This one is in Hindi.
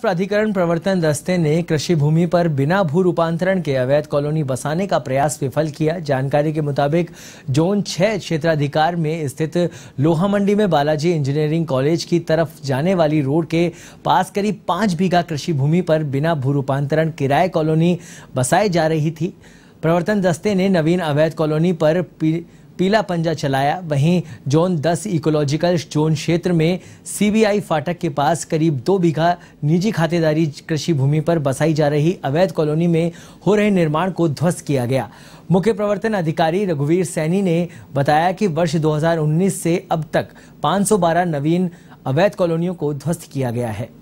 प्राधिकरण प्रवर्तन दस्ते ने कृषि भूमि पर बिना भू रूपांतरण के अवैध कॉलोनी बसाने का प्रयास विफल किया जानकारी के मुताबिक जोन छह क्षेत्राधिकार में स्थित लोहा मंडी में बालाजी इंजीनियरिंग कॉलेज की तरफ जाने वाली रोड के पास करीब पांच बीघा कृषि भूमि पर बिना भू रूपांतरण किराए कॉलोनी बसाई जा रही थी प्रवर्तन दस्ते ने नवीन अवैध कॉलोनी पर पीला पंजा चलाया वहीं जोन 10 इकोलॉजिकल जोन क्षेत्र में सीबीआई फाटक के पास करीब दो बीघा निजी खातेदारी कृषि भूमि पर बसाई जा रही अवैध कॉलोनी में हो रहे निर्माण को ध्वस्त किया गया मुख्य प्रवर्तन अधिकारी रघुवीर सैनी ने बताया कि वर्ष 2019 से अब तक 512 नवीन अवैध कॉलोनियों को ध्वस्त किया गया है